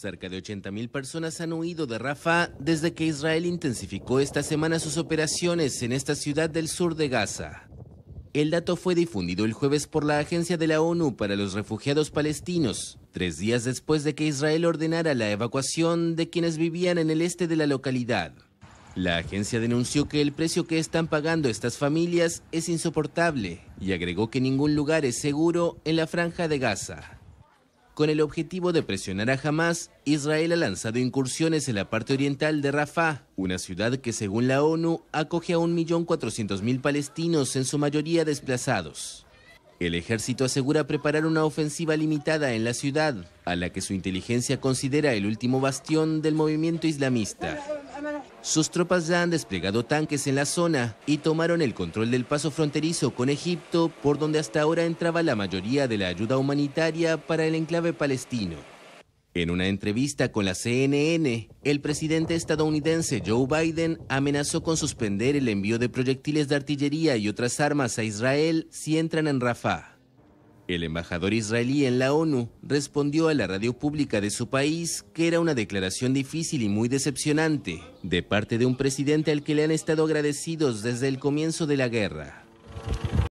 Cerca de 80.000 personas han huido de Rafa desde que Israel intensificó esta semana sus operaciones en esta ciudad del sur de Gaza. El dato fue difundido el jueves por la Agencia de la ONU para los Refugiados Palestinos, tres días después de que Israel ordenara la evacuación de quienes vivían en el este de la localidad. La agencia denunció que el precio que están pagando estas familias es insoportable y agregó que ningún lugar es seguro en la franja de Gaza. Con el objetivo de presionar a Hamas, Israel ha lanzado incursiones en la parte oriental de Rafah, una ciudad que según la ONU acoge a 1.400.000 palestinos, en su mayoría desplazados. El ejército asegura preparar una ofensiva limitada en la ciudad, a la que su inteligencia considera el último bastión del movimiento islamista. Sus tropas ya han desplegado tanques en la zona y tomaron el control del paso fronterizo con Egipto, por donde hasta ahora entraba la mayoría de la ayuda humanitaria para el enclave palestino. En una entrevista con la CNN, el presidente estadounidense Joe Biden amenazó con suspender el envío de proyectiles de artillería y otras armas a Israel si entran en Rafah. El embajador israelí en la ONU respondió a la radio pública de su país que era una declaración difícil y muy decepcionante de parte de un presidente al que le han estado agradecidos desde el comienzo de la guerra.